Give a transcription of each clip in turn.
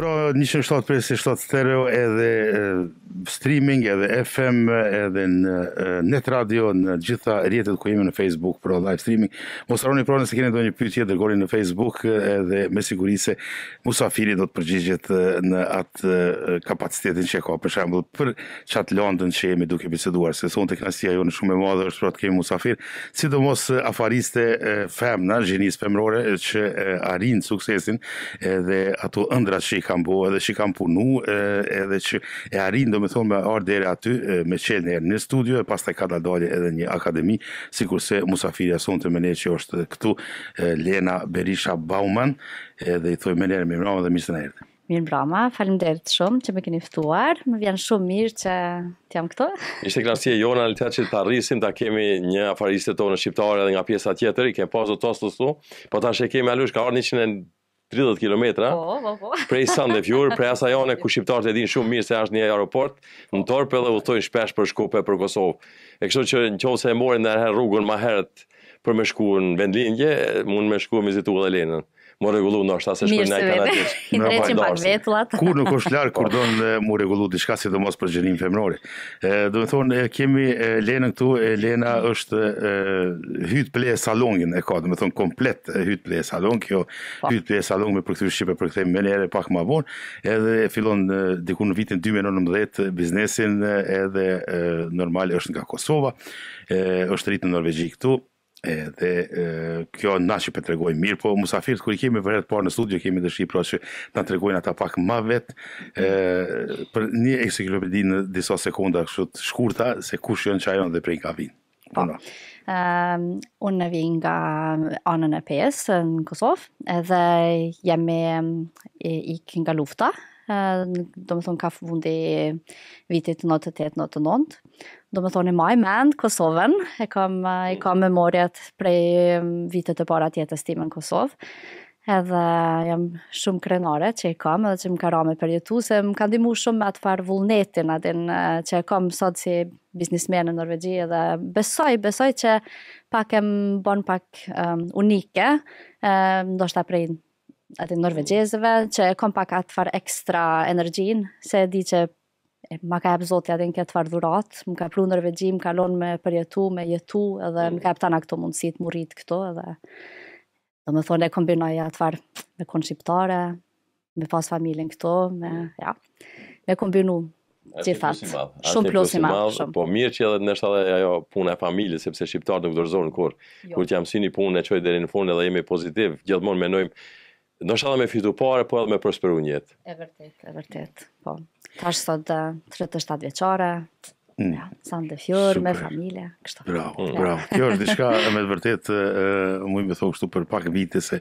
Pro një stereo edhe streaming edhe FM edhe në net radio në gjitha rjetet ku jemi në Facebook për live streaming. Mos harroni pronë se keni ndonjë pyetje dërgoni në Facebook edhe me siguri se musafiri do të përgjigjet në atë kapacitetin që ka. Për shembull, për chat London që jemi duke biseduar se sonte kënaësia jonë shumë e madhe është për të kemi musafir, sidomos afariste femna në gjinisë femrore që arrin suksesin edhe ato ëndrat që i kanë bue edhe që kanë punuar edhe që e arrin me thonë me arë aty, me qenë njerë në studio, e pas të ka dalë dalje edhe një akademi, si kurse Musafiria sonë të mene që është këtu, Lena Berisha Bauman, dhe i thoi mene e mirë rama dhe misë në erë. Mirë rama, falim shumë që me keni fëtuar, më vjen shumë mirë që të jam këto. Ishte krasje, jo në të që të arrisim, ta kemi një afariste tonë në Shqiptare dhe nga pjesa tjetër, i kemi pasë të tostu, po ta shë kemi alush, ka orë 30 kilometra. Po, po, po. Prej Sandefjur, prej Asajone, ku shqiptarët e din shumë mirë se është një aeroport, në Torpë edhe udhtojnë shpesh për Shkupe, për Kosovë. E kështu që nëse e morën ndërherë rrugën më herët për me shkuën në vendlindje, mund me shkuën me Elenën. Lenën më rregullu është se shkoj në kanë kanal atësh. Ne drejtim pa po, vetullat. Ku nuk është larg kur don të më rregullu diçka sidomos për gjinin femrori. Ë, do të thonë kemi Lena këtu, Elena është hyt ple salonin e ka, do të thonë komplet hyt ple salon, kjo hyt ple salon me përkthyesh shipë për kthej më herë pak më vonë, edhe fillon diku në vitin 2019 biznesin edhe normal është nga Kosova, është rritur në Norvegji këtu, Edhe e, kjo na që pe tregoj mirë, po musafirët kërë kemi vërret parë në studio, kemi dëshirë pra që na tregojnë ata pak ma vetë, për një eksiklopedi në disa sekunda kështë shkurta, se kush jënë çajon dhe prej ka vinë. Po, um, unë në vinë nga anën e PS në Kosovë, edhe jemi i, i kënë lufta, do më thonë ka fundi vitit 98-99, do më thonë i maj mend Kosovën, e kam, i mm. kam memorjet prej vitet e para tjetës time në Kosovë, edhe jam shumë krenare që i kam edhe që më ka me përjetu, se më ka ndimu shumë me atë farë vullnetin adin që e kam sot si biznismen në Norvegji edhe besoj, besoj që pak e më bon pak um, unike, um, ndoshta prej atë norvegjezëve që e kom pak atë far ekstra energjinë, se di që e, ma ka ebë zotja dhe në këtë dhurat, më ka pru Norvegji, më kalon me përjetu, me jetu, edhe mm. më ka ebë tana këto mundësit, më rritë këto, edhe do me thonë e kombinoj atë far me konë shqiptare, me pas familjen këto, me, ja, me kombinu gjithat, shumë plus i madhë, shumë. Po mirë që edhe në shtë edhe ajo punë e familje, sepse shqiptarë nuk dorëzorën kur, jo. kur që jam si një punë e qoj dhe në fund edhe jemi pozitiv, gjithmonë menojmë Në shala me fitu pare, po edhe me prosperu njëtë. E vërtet, e vërtet. Po, Tash është sot 37 eh, veqare, Ja, mm. pra, Sa ndë fjorë me familja, kështu. Bravo, bravo. Kjo është diçka me të vërtet, uh, më thonë për pak vite, se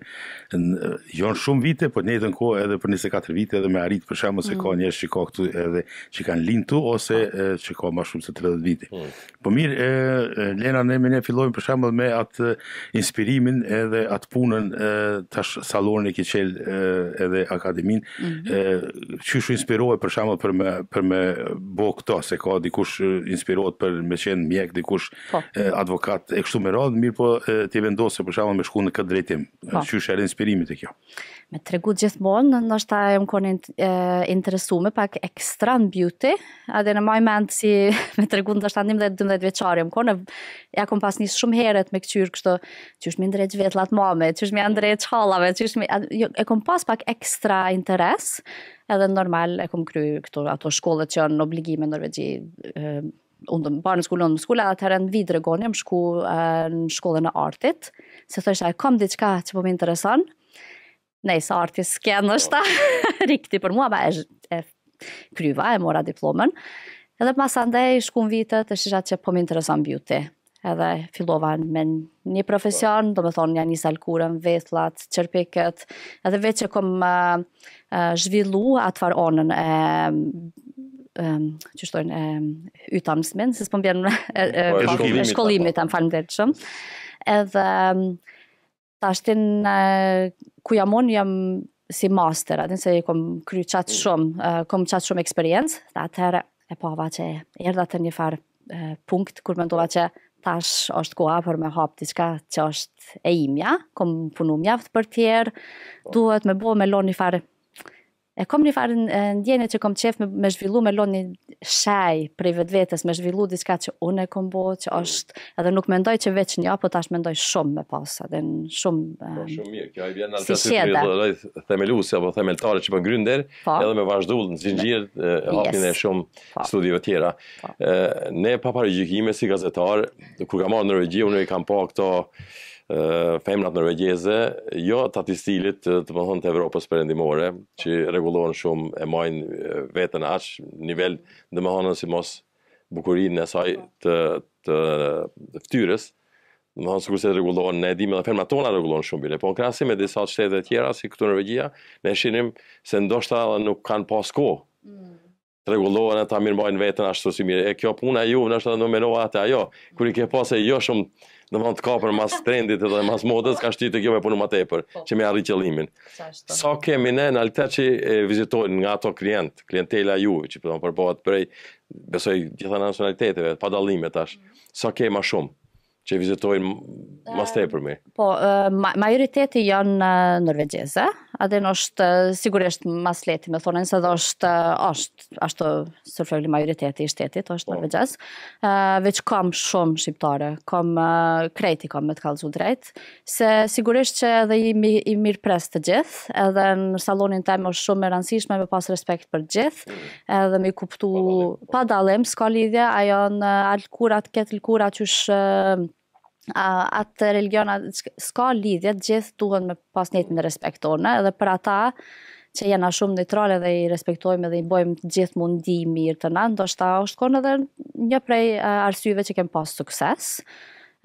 në, jonë shumë vite, po të të në kohë edhe për 24 vite, edhe me arritë për shemë, se mm. ka njështë që ka këtu edhe që kanë linë tu, ose uh, që ka ma shumë se 30 vite. Mm. Po mirë, Lena, ne me ne fillojmë për shemë me atë inspirimin edhe atë punën të tash salonin e kiqel edhe akademin, mm. që shu inspirohet për shemë për me, për me bo këta se ka dikush inspirohet për me qenë mjek dikush po. advokat e kështu me radhë, mirë po ti vendose për shkakun me shkuën në këtë drejtim. Po. Qysh erë inspirimit e kjo? Me tregu gjithmonë, ta e më konë interesu me pak ekstra në beauty, edhe në maj mend si me tregu ndoshta ndim dhe 12 vjeçare, më konë ja kom pas nis shumë herët me kyçyr kështu, qysh më ndrej vetllat mame, qysh më ndrej çhallave, qysh më jo, e kom pas pak ekstra interes edhe normal e kom kry këto ato shkollet që janë në obligime në Norvegji, unë të në skullon në skullet, në vidë regoni, më shku e, në shkollet në artit, se thështë e kam diçka që po më interesan, nej, së arti s'ke po. në shta, oh. rikti për mua, ba e, e kryva, e mora diplomen, edhe pas andaj shku në vitet, e shisha që po më interesan beauty, edhe fillova me një profesion, do me thonë një një salkurën, vethlat, qërpikët, edhe vetë që kom uh, uh, zhvillu atë e që shtojnë e, ytamsmin, se s'pëm e, e, po, shkollimit, e Edhe tashin ku jam unë, jam si master, atë se kam kom kry qatë shumë, kam kom qatë shumë eksperiencë, dhe atëherë e pava që e tani të një farë punkt, kur me ndova që tash është koha për me hap diçka që është e imja, kom punu mjaft për të tjerë, po. duhet me bëu me loni fare E kom një farë në ndjenë që kom qef me zhvillu me lo një shaj prej vetë vetës, me zhvillu diska që unë e kom bo, që është, edhe nuk mendoj që veç një, apo tash mendoj shumë me pas, edhe në shumë... Po, shumë mirë, kjo i vjen në alë qësit për dhe dhe themelusi, apo themeltare që për grunder, po. edhe me vazhdullë në zingjirë, hapin e shumë po. studive tjera. Po. Ne, paparë e gjikime si gazetarë, ku ka marë në regji, unë i kam pa këto femnat nërvegjeze, jo të ati stilit të më të Evropës përrendimore, që regulohen shumë e majnë vetën aqë nivel dhe më thonë si mos bukurin e saj të ftyrës, dhe më thonë së kurse të regulohen, ne edhime dhe femnat tona regulohen shumë bile, po në krasim me disa shtetet tjera, si këtu nërvegjia, ne shinim se ndoshta edhe nuk kanë pas kohë, mm rregullohen ata mbajnë veten ashtu si mirë. E kjo puna ju në është edhe nomenova atë ajo, kur i ke pasë jo shumë në vend të kapur mas trendit edhe mas modës, ka shtyty të kjo me punë më tepër, po. që më arrit qëllimin. Sa so, kemi ne në altaç që e vizitojnë nga ato klient, klientela ju, që po prej besoj gjithë nacionaliteteve, pa dallime tash. Mm. Sa so, kemi më shumë që vizitojnë mas te për mi? Po, majoriteti janë norvegjese, adin është sigurisht mas leti me thonën, se dhe është, është, është sërflëgli majoriteti i shtetit, është po. norvegjes, veç kam shumë shqiptare, kam krejti kam me të kalëzu drejt, se sigurisht që edhe i, i mirë pres të gjithë, edhe në salonin tem është shumë e rëndësishme me pas respekt për gjithë, mm. edhe mi kuptu, pa dalim, po. s'ka lidhja, ajo në alë kura, ketë lë që shë, uh, atë religiona s'ka lidhje, gjithë duhen me pas njëtë në respektorënë, eh, edhe për ata që jena shumë neutrale dhe i respektojmë dhe i bojmë gjithë mundi mirë të na, ndoshta është konë edhe një prej uh, arsyve që kemë pas sukses,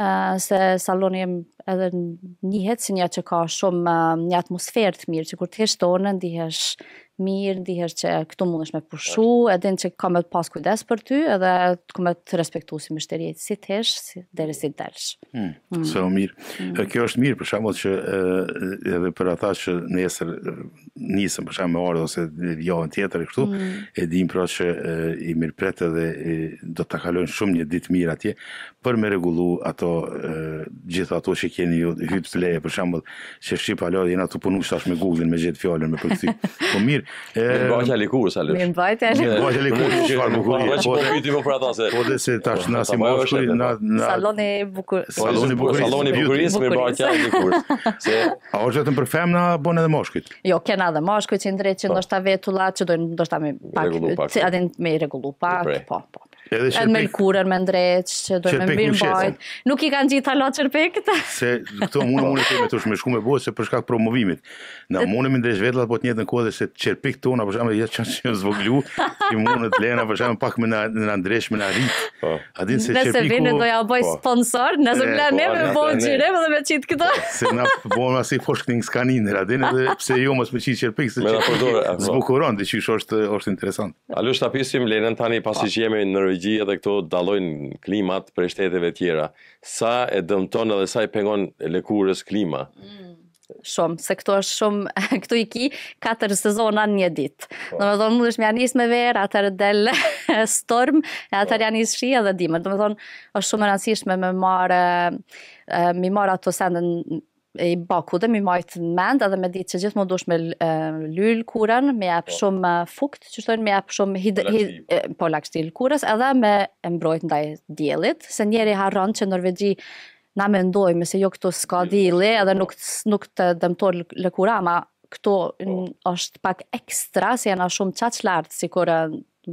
uh, se saloni jem edhe njëhet si një që ka shumë uh, një atmosferë të mirë, që kur të heshtonë, ndihesh mirë, ndihesh që këtu mundesh me pushu, edhe në që ka me të pas kujdes për ty, edhe ka me të respektu si mështerit, si të hesh, si dhe si dërsh. Hmm. hmm. So, mirë. Hmm. Kjo është mirë, për shamo që edhe për ata që nesër nisëm, për shamo me ardhë, ose vjohën tjetër e kështu, hmm. e dim pra që e, i mirë pretë dhe e, do të kalonë shumë një ditë mirë atje, për me regullu ato e, gjitha ato që keni ju hypë të leje, për shamo që shqipa lërë, jena të punu shtash me Google, me gjithë fjallën, me përkëthy. Po mirë, E mbajtja sa lësh. Me mbajtja likur. Mbajtja likur bukurie. Po, po ti po për ata se. Po ti se tash po, na si mbajtja na na salloni bukur. Salloni bukur. Salloni bukurisë me Se a është vetëm për femra bën edhe moshkujt? Jo, kena edhe moshkujt që ndrejt që ndoshta vetullat që do ndoshta me pak me rregullu pak, po po. Edhe çerpik. Edhe me kurën me ndreç, që do të bëjmë bajt. Nuk i kanë gjithë la çerpik. Se këto mundu mundu të më tush me shku me buse për shkak të promovimit. Na mundu me ndreç vetë apo të njëjtën kohë se çerpik tona për shkak të jashtë që zvoglu, ti mundu të lëna për shkak pak me na na ndreç me na ri. Po. A din se çerpik. Nëse se vjen do ja bëj po. sponsor, na zë bla po, me bonci, me do të çit këto. Se na bona si foshkning skanin era, din edhe pse ju jo mos më çit çerpik se çerpik. Zbukuron, diçka është është interesant. Alo shtapisim Lenën tani pasi që jemi në energji edhe këto dalojnë klimat për shteteve tjera. Sa e dëmton edhe sa i pengon lekurës klima? Mm, shumë, se këto është shumë, këtu i ki 4 sezona një dit. Pa. Po. Në më thonë, mundesh me janis me verë, atër del storm, e po. atër janis shi edhe dimër. Në më thonë, është shumë rëndësishme me marë, mi marë ato sendën e i baku dhe mi majtë në mend edhe me ditë që gjithë mund dush me lyl kurën, me jep po. shumë fukt, që shtojnë me jep shumë hid, hid, po lakështi kurës, edhe me mbrojt ndaj djelit, se njeri harron që Norvegji na ndojme se jo këtu s'ka edhe nuk, nuk të dëmtor lëkura, ma këtu është po. pak ekstra, se jena shumë qaq lartë, si kërë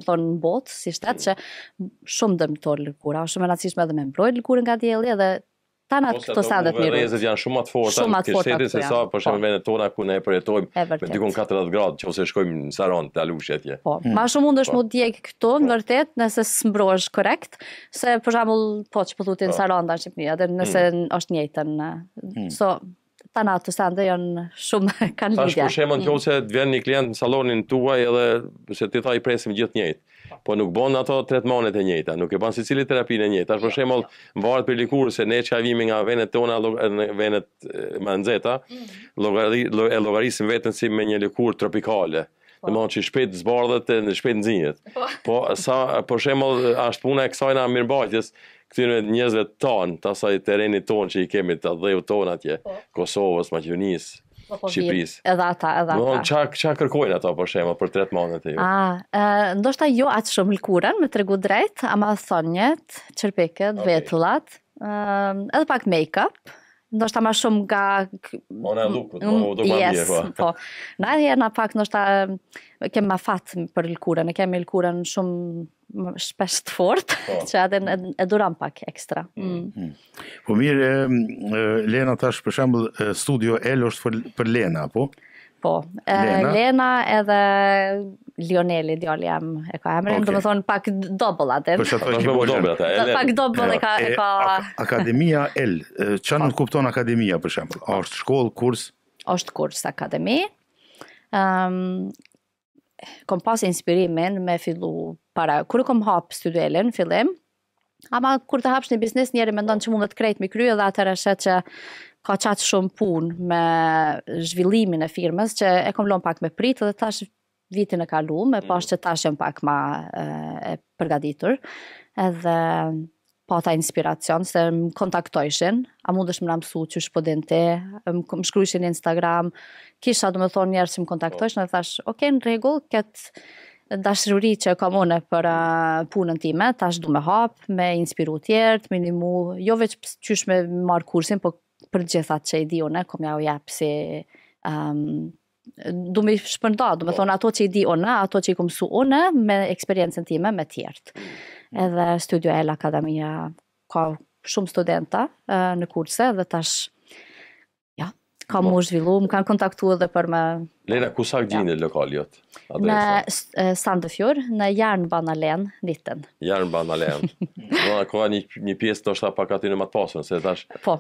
thonë në botë, si shtetë mm. që shumë dëmëtor lëkura, shumë e nacishme edhe me mbrojt lëkurën nga djeli edhe tanat këto sandet mirë. Ose janë shumë më të forta, shumë më të forta se sa për shembull po. vendet tona ku ne përjetojmë me dikon 40 gradë, nëse shkojmë në Saron te Alushi atje. Po, më hmm. shumë mund të ndjek po. këto në po. vërtet nëse smbrohesh korrekt, se për shembull po çpo thotë në Saron tash në atë nëse është njëjtën. Në, hmm. So, tana të sande janë shumë kanë lidhja. Tash për shembull nëse hmm. të vjen një klient në sallonin tuaj edhe se ti tha i presim gjithë njëjtë. Po nuk bën ato tretmanet e njëjta, nuk e bën secili terapinë e njëjtë. Tash për shembull, varet për likur se ne vimi nga venet tona, në venet më nxehta, mhm. e llogarisim veten si me një likur tropikale. Po. Dhe mund që shpejt zbardhet e në shpejt nxjehet. Po. po sa për shembull është puna e kësaj na mirëmbajtjes këtu në njerëzve tan, të asaj terrenit ton që i kemi të dhëut ton atje, po. Kosovës, Maqedonisë, Po, po, Shqipërisë. Edhe ata, edhe ata. Do të çak çak kërkojnë ata për shemb për tretë mandat të ju. Ah, ë ndoshta jo atë shumë lkurën me tregu drejt, ama thonjet, çerpeket, okay. vetullat, ë edhe pak make-up. Ndoshta ma shumë nga... Ona lukët, po, ma mm, do ma yes, bje, po. Na e herë na pak, ndoshta, kemi ma fatë për lëkurën, e kemi lëkurën shumë më shpesh të fort, oh. që atë e, e duram pak ekstra. Mm. Mm. mm. Po mirë, Lena tash për shembull studio El është për, për Lena apo? Po, po e, Lena. Lena edhe Lioneli djali jam e ka emrin, okay. domethën pak double atë. Po shato ekip double atë. Do pak double e ka e ka Akademia El. Çan po. kupton Akademia për shembull, është shkollë, kurs. Është kurs Akademi. Um, kom pas inspirimin me fillu para, kërë kom hapë studelen, fillim, ama kërë të hapsh një biznes njerë me ndonë që mund të krejt me kryo dhe atër është që ka qatë shumë pun me zhvillimin e firmës që e kom lon pak me prit dhe tash vitin e kalu me pas mm. që tash e pak ma e përgaditur edhe pata inspiracion, se më kontaktojshin, a mund është më ramësu që është pëdhen te, më shkryshin në Instagram, kisha do me thonë njerë që më kontaktojshin, dhe thash, oke, okay, në regull, këtë dashruri që e kam për uh, punën time, thash du me hap, me inspiru tjertë, minimu, jo veç që është me marë kursin, po për gjithat që i di une, kom ja u jepë si um, du me shpërnda, du me thonë ato që i di ona, ato që i su ona, me eksperiencen time, me tjertë. Edhe Studio El Akademia ka shumë studenta në kurse dhe tash ja, ka mu zhvillu, më kanë kontaktu edhe për me... Lena, ku sa gjinë ja. e lokaliot? Në Sandëfjur, në Jarnë Banalen, ditën. Jarnë Banalen. Në koha një, një pjesë të është pak aty në matë pasën, se tash po.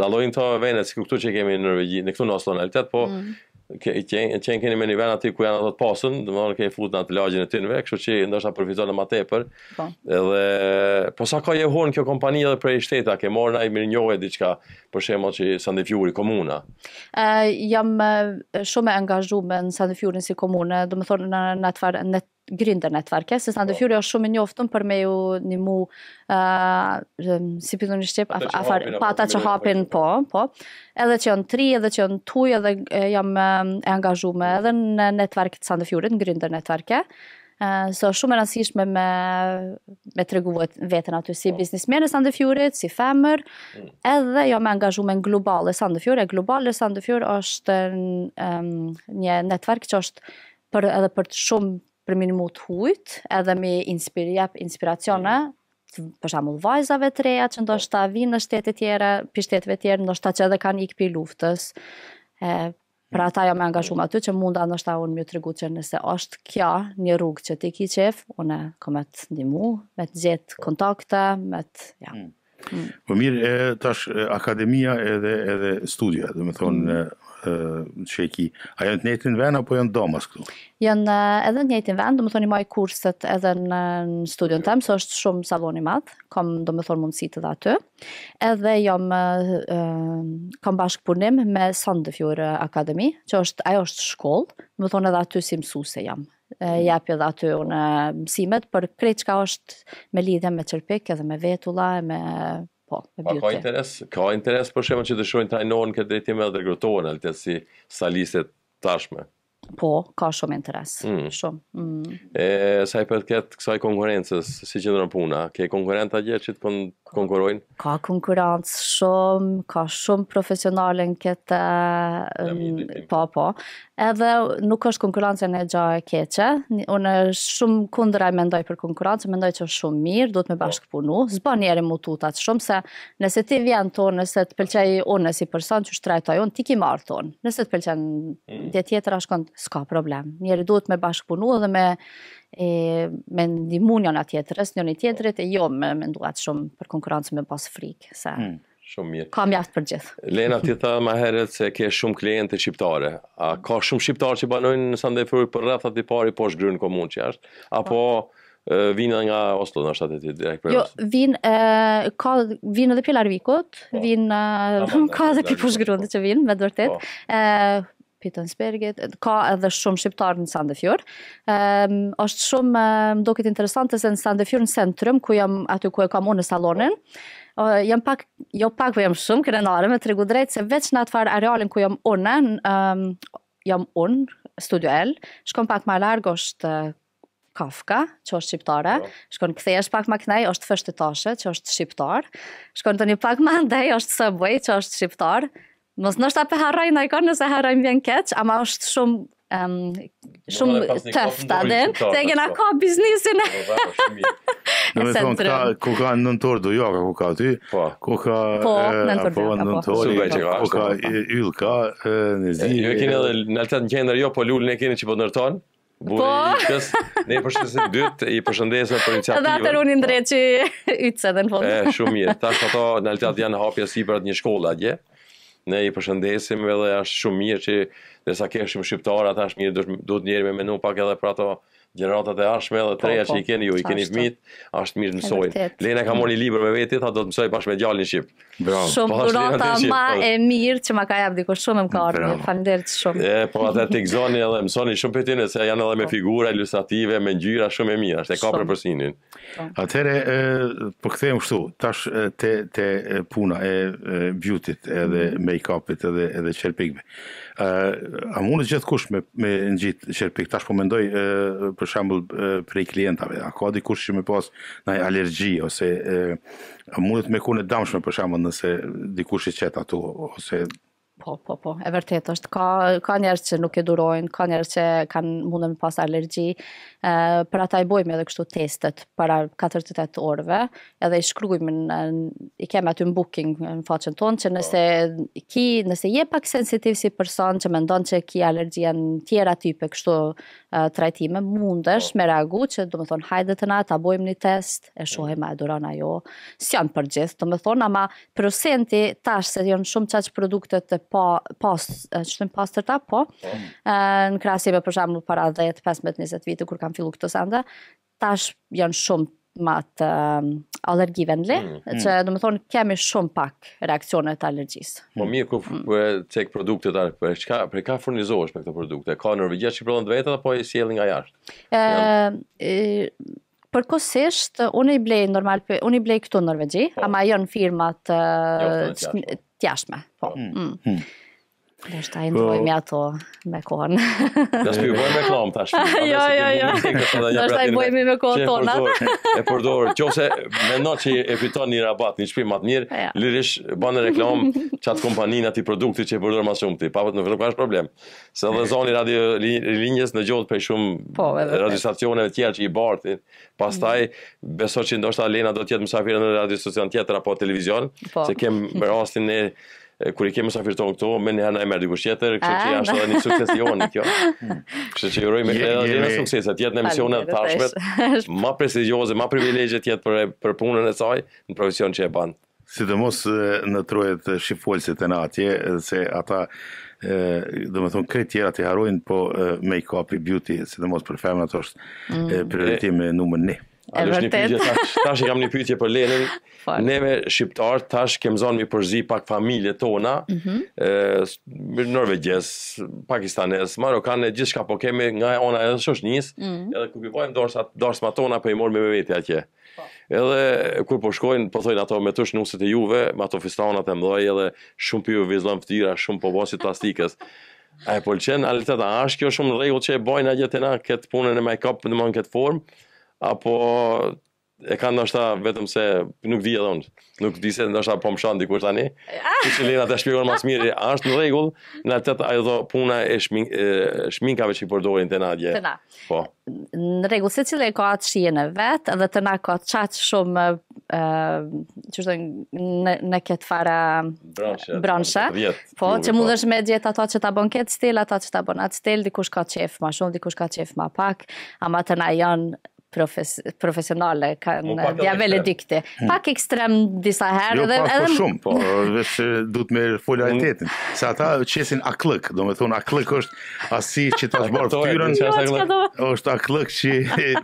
dalojnë të venet, si këtu që kemi në, në këtu në Oslo në po mm ke i qenë keni me nivel aty ku janë ato pasën, do të thonë keni futur atë lagjin e tinëve, kështu që ndoshta përfiton më tepër. Po. Edhe po sa ka je horn kjo kompani edhe prej shteta, ke marrë ndaj mirënjohje diçka për shembull që Sandefjuri komuna. Ë uh, jam shumë e angazhuar në Sandefjurin si komunë, domethënë të thonë në në atë në grinder në se sandë po. fjuri është shumë njoftëm për me ju një mu, si për një shqip, ata që pa, që hapin, po, po, edhe që janë tri, edhe që janë tuj, edhe jam e angazhume edhe në netvarkit të sandë fjuri, në grinder so shumë e nësishme me, me të regu vetën aty si po. biznismenë sandë fjuri, si femër, mm. edhe jam jo e angazhume në globale sandë e globale sandë fjuri është një netvark që është për edhe për të shumë për minimu të hujt, edhe me inspiri, inspiracione, për shamu vajzave të reja, që ndoshta vinë në shtetet tjera, për tjere, tjera, ndoshta që edhe kanë ikë për luftës, e, pra ta jo me angashumë aty, që munda ndoshta unë mjë të regu që nëse është kja një rrugë që ti ki qef, unë e kom e të ndimu, me të gjithë kontakte, me të, ja. Mm. Mm. Po mirë, tash akademia edhe edhe studia, do të thonë mm. e, Sheki, a janë të njëtë vend apo janë domas këtu? Janë edhe të njëtë vend, do më ai maj kurset edhe në studion të më, së është shumë i madhë, kam do më thonë mundësi të dha aty, edhe jam, kam bashk punim me Sandefjord Akademi, që është, ajo është shkollë, do më thonë edhe aty si mësuese jam, e mm. japë edhe aty unë mësimet, për krejtë çka është me lidhje me qërpik edhe me vetula e me... Po, me pa, ka interes, ka interes për shemën që të shumën të ajnonë këtë drejtime edhe grotohen, alë të si salisit tashme. Po, ka shumë interes, mm. shumë. Mm. E sa i përket kësaj konkurencës, si që në puna, ke konkurenta gjithë që të kon ka, konkurojnë? Ka konkurencë shumë, ka shumë profesionalin këtë, pa, mm, pa, po, po. Edhe nuk është konkurrencë ne gjë e keqe. Unë shumë kundra mendoj për konkurrencë, mendoj që është shumë mirë, duhet me po. bashkëpunu. S'bën asnjëherë mututa të shumë se nëse ti vjen tonë, nëse të pëlqej unë si person që shtrajtoj unë, ti ki marr ton. Nëse të pëlqen ti mm. tjetra shkon, s'ka problem. Njëri duhet me bashkëpunu edhe me e me ndihmën e tjetërës, njën njëri tjetrit e jo me menduat shumë për konkurrencë me pas frikë, sa. Shumë mirë. Ka jashtë për gjithë. Lena ti tha më herët se ke shumë klientë shqiptare. A ka shumë shqiptarë që banojnë në Sandy Fruit për rreth atë parë poshtë gryn komun që jashtë Apo vinë nga Oslo në shtatë të direkt për jo, Oslo. Jo, vinë e vinë edhe për Larvikut, po. vinë ka edhe për Pushgrund që vinë me vërtet. Ë po. Pitonsbergit, ka edhe shumë shqiptarë në Sandefjord. Ë është shumë më duket interesante se në Sandefjord në centrum ku jam aty ku e kam unë në sallonin uh, jam pak jo pak po jam shumë krenare me tregu drejt se veç në atfar arealin ku jam unë um, jam unë studio L shkon pak më larg është Kafka, që është shqiptare, oh. shkon këthe është pak më kënej, është fështë të tashe, që është shqiptar, shkon të një pak më ndej, është Subway, që është shqiptar, mos nështë apë haraj në ikonë, nëse haraj më vjen keq, ama është shumë um, shumë tëftë adin, të e ka biznisin e... Në me thonë, ka, ku ka në nëntor do ka ku ka ty, po, ku ka po, nëntor po. nëntori, ku ka yll, ka në zi. Jo e kene dhe në altet në gjendër jo, po lullë ne kene që po nërtonë, po. Kës, ne i përshëndesim dytë, i përshëndesim për iniciativën. Ata atër unë i ndrejt që ytëse edhe në fundë. Shumë mirë, tash ato në altet janë hapja si për atë një shkolla, gje. Ne i përshëndesim edhe është shumë mirë që dhe sa keshim shqiptarë, mirë, duhet njerë me menu pak edhe për ato gjeneratat e ashme dhe po, treja po, po, që i keni ju, i keni fmit, ashtë mirë të mësojnë. Lena ka mori libër me veti, tha do të mësoj pashme gjallë një Shqipë. Shumë po, kurata ma po. e mirë që ma ka jabë diko shumë më ka orë, falenderit shumë. E, po atë të këzoni edhe mësoni shumë për tine, se janë edhe me figura ilustrative, me njyra shumë e mirë, ashtë e ka për përsinin. për po këthejmë shtu, tash te, te puna e, e edhe mhm. make upit it edhe, edhe qërpikme a mundet gjithkusht gjithë kush me, me në gjithë që tash po mendoj uh, për shambull uh, për klientave a ka di kush që me pas ndaj alergji ose uh, a mundet me kune damshme për shambull nëse di kush i qeta tu ose po, po, po, e vërtet është, ka, ka njerë që nuk e durojnë, ka njerës që kanë mundën pas alergji, e, për ata i bojmë edhe kështu testet para 48 orve, edhe i shkrujme, në, i keme aty në booking në faqën tonë, që nëse, ki, nëse je pak sensitiv si person, që mendon që ki alergjia në tjera type kështu e, trajtime, mundesh po. me reagu që do me thonë hajde të na, ta bojmë një test, e po. shohem a e duron ajo, si janë për gjithë, do me thonë, ama procenti tash se janë shumë qaqë produktet pa pas çfarë pas tërta po, po, po, po. në krahasim me për shembull para 10 15-20 vite kur kam fillu këto sanda tash janë shumë më të um, vendli, mm, mm. që do më thonë kemi shumë pak reakcione të allergjisë. Po mm. mirë, ku mm. cek produkte të arë, për ka furnizohesh për këto produkte? Ka në rëvigja që i prodhën të vetë, apo i sjeli nga jashtë? E, Përkosisht, unë i blej normal, unë i blej këtu në Norvegji, po, ama janë firmat jo, të, kjæresten meg på. Mm. mm. mm. Lështë ajnë të uh, ato me kohën. Lështë ajnë të bojmë me kohën tashmë. Jo, jo, jo. Lështë ajnë me kohën tonë. E përdojrë, që ose me në që e fiton një rabat, një shpim atë njërë, lirish banë në reklamë që atë kompanin i produkti që e përdojrë masë shumë ti. i papët në vërë është problem. Se dhe zoni radio linjes në gjodë për shumë po, radio stacioneve tjerë që i bartë. Pas taj, mm. beso që ndoshta Lena do tjetë mësafirë në radio stacion tjetëra po televizion, se kemë rastin e kur i kemi sa safirton këto, me një anë e merdi kush jetër, kështë që ah, jashtë edhe një sukses jonë kjo. Kështë që jurojme të edhe një sukses, atë jetë në misione të tashmet, ma prestigjioze, ma privilegje të jetë për, për punën e saj, në profesion që e banë. Si në trojet shifolësit e në atje, se ata dhe më thonë, këtë tjera të harojnë, po make-up i beauty, si për femën, është mm. prioritim numër e vërtet. një pyetje tash, tash kam një pyetje për Lenën. Ne me shqiptar tash kem zonë mi përzi pak familjet tona. Ëh, mm -hmm. norvegjez, pakistanez, gjithçka po kemi nga ona e shoqënisë, mm -hmm. edhe mhm. kur vivojm dorsa dorsma tona po i morëm me vete atje. Po. Edhe kur po shkojnë, po thojnë ato me tush nuset e Juve, me ato fistanat e mdoj edhe shumë piu vizlon ftyra, shumë po vasi plastikës. A e polqen, a lëtët, a është kjo shumë regull që e bojnë a na këtë punën e make-up në mënë këtë formë? apo e ka ndoshta vetëm se nuk di edhe unë, nuk di se ndoshta po mshon dikush tani. Ah. Ti që Lena ta shpjegon më së miri, a është në rregull në atë ajo do puna e shmink e, shminkave që i përdorin te Nadje. Tëna. Po. Në rregull se ka atë shijen e vet edhe te na ka çaj shumë ë që thon në në kët fara branche. po, që mundesh po. me gjet ato që ta bën kët stil, ato që ta bën atë stil, dikush ka çef më shumë, dikush ka çef më pak, ama te na janë profes, profesionale kanë po, dia vele dikte. Hmm. Pak ekstrem disa herë jo, dhe pak edhe pak po shumë, po, vetë duhet më folaj hmm. se ata qesin akllëk, domethënë akllëk është as si që të zbor fytyrën, Është akllëk që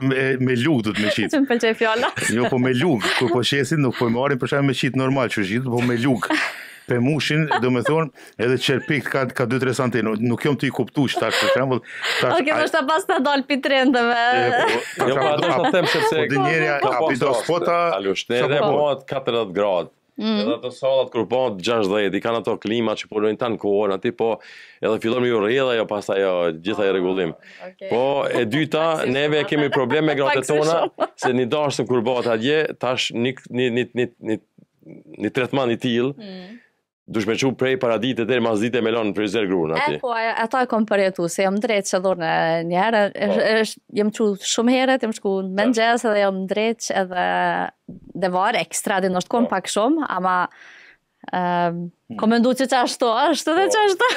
me, me lugë duhet më qit. Të pëlqej fjala. Jo, po me lugë, kur po qesin nuk po marrin për shkak me qit normal çu qit, po me lugë. pemushin, do me thonë, edhe qërpik ka, ka 2-3 santin, nuk jom të i kuptu që takë për tremull. Tash, ok, më shta pas të dalë për trendëve. Po, po, jo, pa po, të të them sepse... Po dinjeri, a pito spota... Alush, ne rebohat 40 gradë. Mm. Edhe ato sallat kur bëhen 60, i kanë ato klima që punojnë tan kohën aty, po edhe fillon ju rrjedha jo pastaj jo gjithaj rregullim. regullim. Ah, po e dyta, neve kemi problem me gratë tona se ni dashëm kur bëhet atje, tash ni ni ni ni ni tretman i till. Mm. Dush me qup prej paradit e tërë mazit po, e melon në prezer grunë ati. E, po, ato e kom përjetu, se jam drejtë që dhurë në njerë, jam qu shumë heret, jam qu në menë edhe jam drejtë edhe dhe varë ekstra, dhe nështë kom po. pak shumë, ama hmm. kom me ndu që që ashtu, ashtu dhe që ashtu.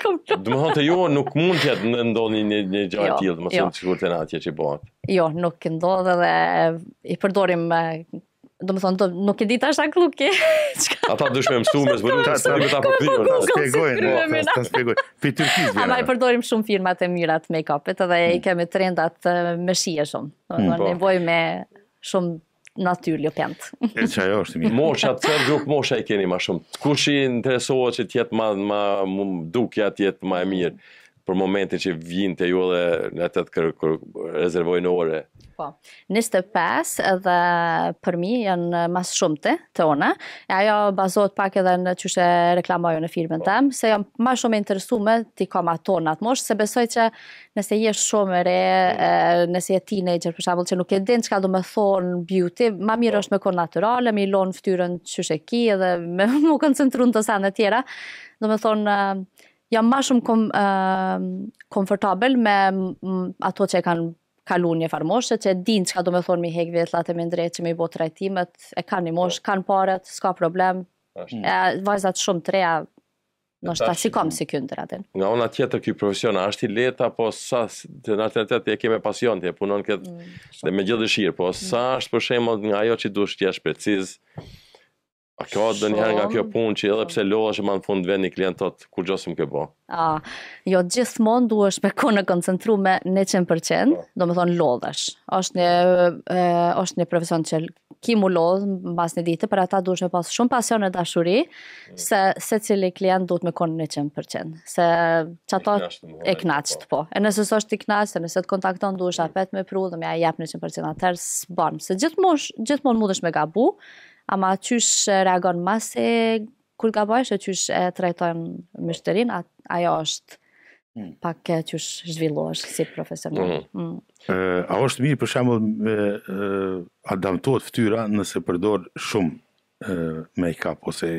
Dë më thonë të jo, nuk mund të jetë në ndonë një një gjaj tjilë, më thonë të shkurë të natje atje që i Jo, nuk ndodhe dhe i përdorim do më thonë, do, nuk e ditë ashtë akluke. Okay. Ata dush me mësu, me zbërën, po ta shkrymë ta përdimë. Ta shkrygojnë, po, ta shkrygojnë. Pi i përdorim shumë firmat e mirat make-upet, edhe i mm. kemi trendat me shie shumë. Mm. Në po. nevoj me shumë natyrë pent. E që ajo është mirë. Mosha, të cërë grupë mosha i keni ma shumë. Kush i interesohet që tjetë ma, ma dukja, tjetë ma e mirë? për momentin që vjen te ju edhe në atë kur rezervojnë ore. Po. Në pas edhe për mi janë më shumë të ona, E ajo bazohet pak edhe në çështë reklamave në firmen po. tëm, se jam më shumë interesuar ti kam ato në atë moshë se besoj se nëse je shumë re, mm. e, nëse je teenager për shembull që nuk e din çka do të thonë beauty, më mirë po. është me kon natyral, më i lon fytyrën çështë ki edhe më koncentrum të sa në të tjera. Domethënë jam ma shumë kom, uh, komfortabel me m, ato që e kanë kalu një farmoshe, që e dinë që ka do me thonë mi hekve, të e me ndrejt që me i botë të rajtimet, e kanë një moshë, kanë paret, s'ka problem, e, vajzat shumë të reja, Në është ta si kam si këndër atë. Nga ona tjetër kjoj profesion, a është i leta, po sa, të në të të e keme pasion të e punon këtë, mm, dhe me gjithë dëshirë, po mm. sa është përshemot nga jo që i dush që jeshtë precizë, A kjo dhe një herë nga kjo punë që edhe pse lohesh ma në fund vendi klient tot kur josim kjo bë. Ah, jo gjithmonë duhesh me konë në koncentruar me 100%, po. domethën lodhesh. Është një është një profesion që ki mu në mbas një dite, për ata duhesh me pas shumë pasion e dashuri mm. se cili klient duhet me kon në 100%. Se çato e knaçt po. po. E nëse është i knaçt, nëse të kontakton duhesh mm. apet me prudhë, dhe ja jap 100% atë s'bën. Se gjithmonë gjithmonë mundesh me gabu. Ama qysh reagon mase, kur ka bëjsh, e qysh e trajtojn mështërin, ajo është hmm. pak e qysh zhvillu është si profesional. Mm. Mm. A është mirë për shemë me adamtojt ftyra nëse përdor shumë make-up ose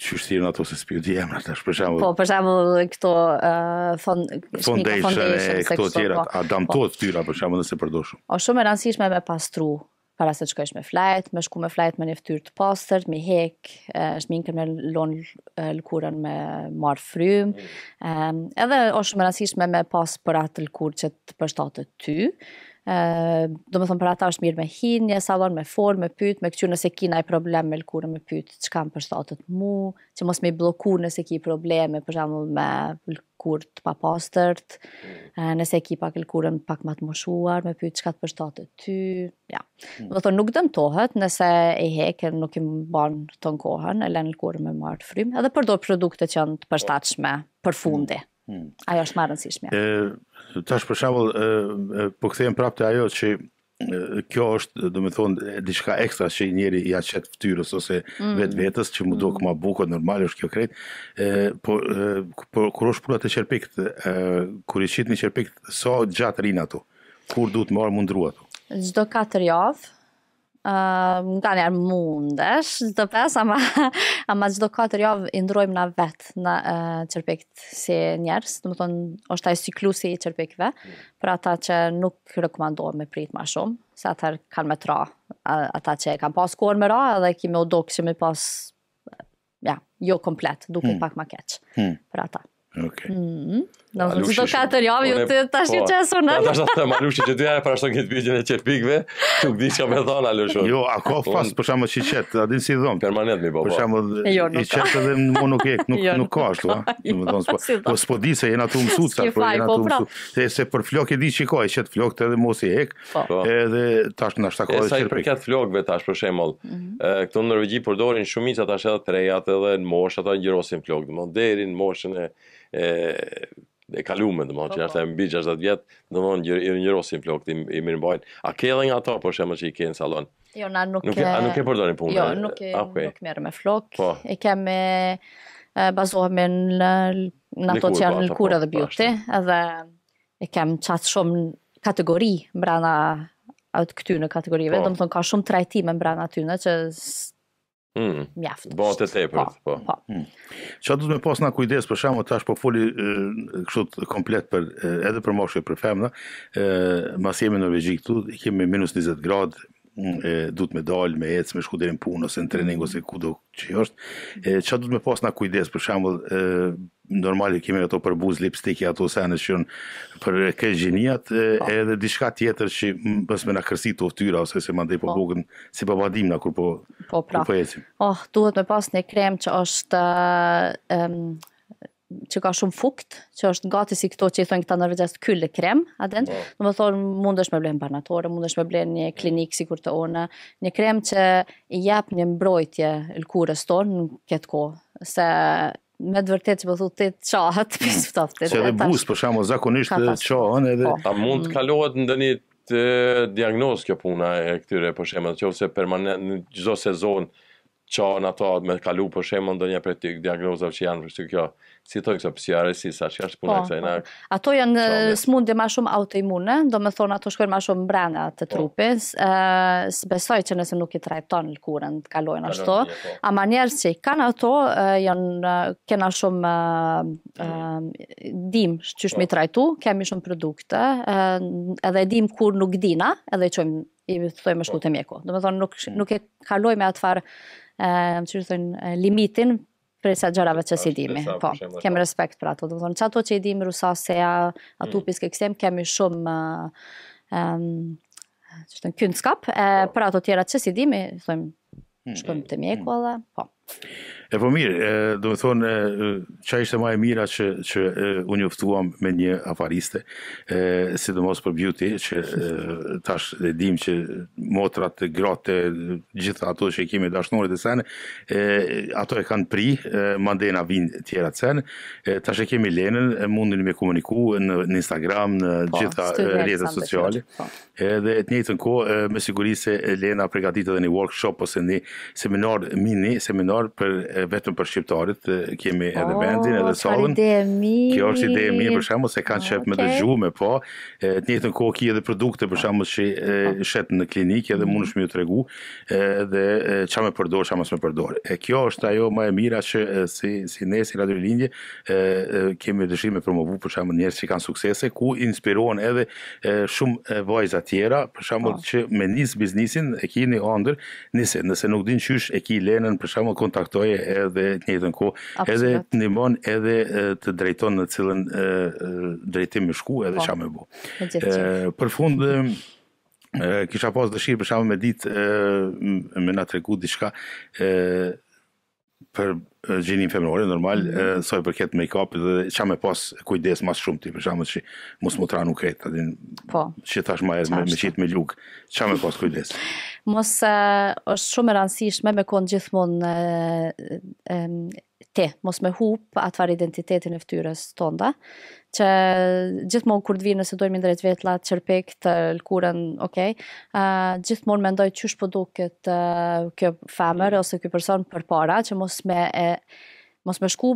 qyshtirën ato se spiut i emrat është për shemë. Po, për shemë këto uh, fond, fondation e këto tjera, po. adamtojt ftyra për shemë nëse përdor shumë. O shumë e rëndësishme me pastru para se të shkojsh me flight, me shku me flight me një fytyrë të pastërt, me hek, është minkën me lon lëkurën me marr frym. Ëm mm. edhe është më rastishme me pas për atë lëkurë që të përshtatet ty do më thëmë për ata është mirë me hinë, një salon me forë, me pytë, me këqy nëse ki naj problem me l'kurën me pytë, që kam për shtatët mu, që mos me i bloku nëse ki probleme, për shumë me lkurë të papastërt, nëse ki pak lkurën pak më të moshuar, me pytë që ka të për shtatët ty, ja. Hmm. Do thonë, nuk dëmtohet nëse e heke, nuk i më banë të në kohën, e lenë lkurën me martë frymë, edhe përdo produkte që janë të përshtatshme për hmm. fundi. Hmm. Ajo është marë nësishme. Tash për shembull, po kthehem prapë te ajo që kjo është do të thonë diçka ekstra që njëri ja çet fytyrës ose mm. vetvetes që më duk më mm. bukur normal është kjo kret. ë po po kurosh pula të çerpik të kur i çitni çerpik sa so gjatë rin ato. Kur duhet të marr mundru Çdo 4 javë, Um, nga njerë mundesh, gjithë të pes, ama, ama gjithë të katër javë i ndrojmë na vetë në uh, si njerës, të më tonë, është taj syklusi i qërpikëve, për ata që nuk rekomendohet me prit ma shumë, se atër kanë me tra, ata që kanë pas kohën me ra, edhe kime u dokë që me pas, ja, jo komplet, duke hmm. pak ma keqë, hmm. për ata. Okay. Mm -hmm. Në të katër javë, ju të të ashtë që e sonë në. të ashtë të më Alushë, që të jare për ashtë në këtë pjegjën e që pikve, di që me thonë Alushë. Jo, a ko fasë për shamë që i qetë, a din si dhomë. Permanent mi, bo, po, Për po. shamë jo, i qetë edhe në më nuk e, nuk, jo, nuk ka ashtu, a? Po s'po di se jena të umësut, sa, po jena po, të umësut. Pra. Se se për flok e di që i ko, i qetë flok të edhe mos i ek, edhe tash në ashtë të kohë i tash, për mhm. këtu në Norvegji përdorin tash edhe trejat edhe në moshën e e kaluar domethënë që po, është ai po. mbi 60 vjet, domethënë gjë i rinjërosi në flokë i mirëmbajnë. A ke edhe nga ato për po, shembull që i kanë sallon? Jo, na nuk nuk e a nuk e përdorin punën. Jo, nuk e ah, nuk merr me flokë. E kam me bazuar me në ato që janë kurë dhe biuti, edhe e kam çat shumë kategori brenda atë në kategorive, domethënë ka shumë trajtime brenda tyre që Mm. Mjaft. Bote tepër, po. Po. Çfarë do të më pas na kujdes për shkakun tash po foli kështu komplet për edhe për moshë për femra, ë mas jemi në Norvegji këtu, kemi minus 20 gradë, Mm. e duhet me dal me ecë me shku deri në punë ose në trening ose ku do që është e çka duhet me pas në kujdes për shembull e normali kemi ato për buz lipstik ja ato sa nëse janë për kegjiniat po. edhe diçka tjetër që bës me na kërsi të oftyra, ose se mandej po, po. vogën si po vadim na kur po po pra. po ecim oh duhet me pas një krem që është që ka shumë fukt, që është gati si këto që i thonë këta nërvegjes kylle krem, a yeah. në po. më thonë mund është me blenë banatore, mund është me blenë një po. klinikë si kur të ona, një krem që i jep një mbrojtje lkurës tonë në këtë kohë, se me dë vërtet që përthu po të të qahët, hmm. pisë përta përta. Që edhe busë për shamo zakonisht të qahën edhe. A mund të hmm. kalohet në dënit? diagnoz kjo puna e këtyre për shemë, në permanent, në sezon, qanë ato me kalu për shemë ndonje për të diagnozave që janë përshë kjo, si të kjo psjare, si sa që është puna po, kësaj kësajnë. Po. Ato janë s'mundje më ma shumë autoimune, do me thonë ato shkojnë ma shumë mbrana të po. trupis, uh, eh, së besoj që nëse nuk i trajton lë të kalojnë ashtu, to, a ma që i kanë ato, uh, janë eh, kena shumë uh, uh, dim çysh shmi trajtu, kemi shumë produkte, uh, edhe dim kur nuk dina, edhe i i thojmë shku të mjeku. Do të thonë, nuk, mm. nuk e kaloj me atfar uh, që rëthojnë limitin për sa gjërave që si dimi. Po, kemi respekt për ato. Do të thonë, që ato që i dimi rusa se a, a mm. këksem, kemi shumë uh, um, kynë skap, po. për ato tjera që si dimi, mm, shkëm mm, të mjeku po. E po mirë, do të thonë që ishte më e mira që që u njoftuam me një avariste, sidomos për beauty që e, tash e dim që motrat, gratë, të gjitha ato që kemi dashnorët e sen, ato e kanë pri, mandena vin të tjera tash e kemi Lenën, mundin me komuniku në, në Instagram, në pa, po, gjitha rrjetet sociale. Po edhe të njëtën ko, me siguri se Elena pregatit edhe një workshop ose një seminar mini seminar për vetëm për shqiptarët kemi edhe oh, edhe sallën. Kjo është ide e mirë për shembull se kanë ah, shef okay. me dëgjuar po të njëtën ko ki edhe produkte për shembull që shetën në klinikë edhe mhm. mundesh më të tregu edhe me më qa çfarë më përdor. E kjo është ajo më e mira që si si ne si radio lindje kemi dëshirë të promovu për shembull njerëz që kanë suksese ku inspirohen edhe shumë tjera, për shembull po. që me nis biznesin e keni ëndër, nëse nëse nuk dinë çysh e ki lenën, për shembull kontaktoje edhe në një kohë, edhe ndihmon edhe të drejton në cilën e, drejtim më shku edhe çamë po. bu. për fund e, kisha pas dëshirë për shembull me ditë me na tregu diçka për gjinin femërore, normal, mm -hmm. sa i përket make-up dhe qa me pas kujdes mas shumë ti, për shamë që mos më tra nuk e, po, që thash më e me, me qitë me lukë, qa me pas kujdes? mos është shumë e rëndësishme me konë gjithmonë ti, mos me hup atë farë identitetin e ftyrës tonda, që gjithmonë kur të vinë nëse dojmë ndërët vetë latë qërpik të lkurën, okej, okay, uh, gjithmonë mendoj qysh po duket uh, kjo femër ose kjo person për para, që mos me e, mos me shku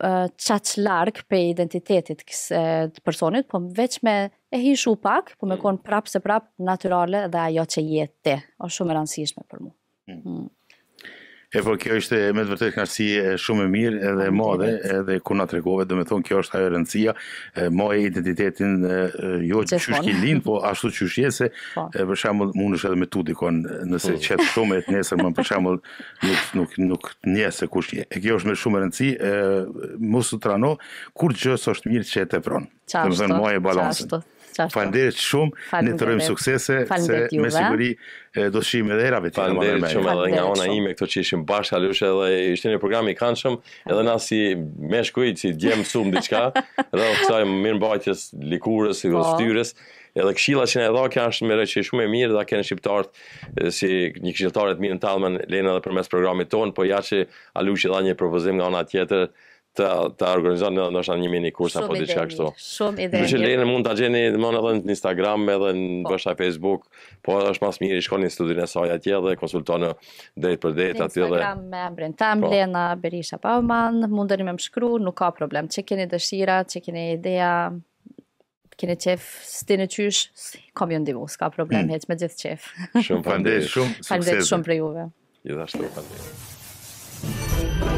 qaq larkë pe identitetit kësë të personit, po veç me e hi shu pak, po me mm. konë prapë se prapë naturale dhe ajo që jetë te. O shumë e rëndësishme për mu. Mm. Mm. E po kjo ishte me të vërtetë e shumë e mirë edhe e madhe, edhe ku na tregove, do të thonë kjo është ajo rëndësia, e identitetin jo jo çyshki lind, po ashtu çyshi se po. për shembull mundesh edhe me tu dikon nëse po. qëtë shumë shumë të nesër më për shembull nuk nuk nuk njëse E kjo është me shumë rëndësi, e, të trano kur gjësë është mirë çet e pron. Do të thonë moje e Qashtu. Falënderit shumë, ne të rëmë suksese, se me siguri do shqime dhe herave të në Falënderit shumë, edhe nga ona ime, këto që ishim bashkë, alush edhe ishte një program i kanë shumë, edhe na si me shkujtë, si gjemë sumë në edhe kësaj më mirë likurës, si do po. edhe këshilla që ne edha kja është mërë që shumë e mirë dha a kene shqiptartë si një këshiltarët mirë në talmen lena edhe përmes programit ton, po ja që aluqë një propozim nga ona tjetër ta ta organizon ndoshta një mini kurs apo diçka kështu. Shumë i dhënë. që jeni mund ta gjeni më në Instagram edhe në bashkë po. Facebook, po është pas mirë shkoni në studinë e saj atje dhe konsultoni drejt për drejt atje dhe Instagram me emrin Tam po. Lena Berisha Pauman, mundeni më shkruaj, nuk ka problem. Çe keni dëshira, çe keni ide, keni çef stinë qysh kam ju ndihmë, s'ka problem, hmm. heq me gjithë çef. Shumë faleminderit, shumë sukses. Faleminderit shumë për juve. Gjithashtu faleminderit.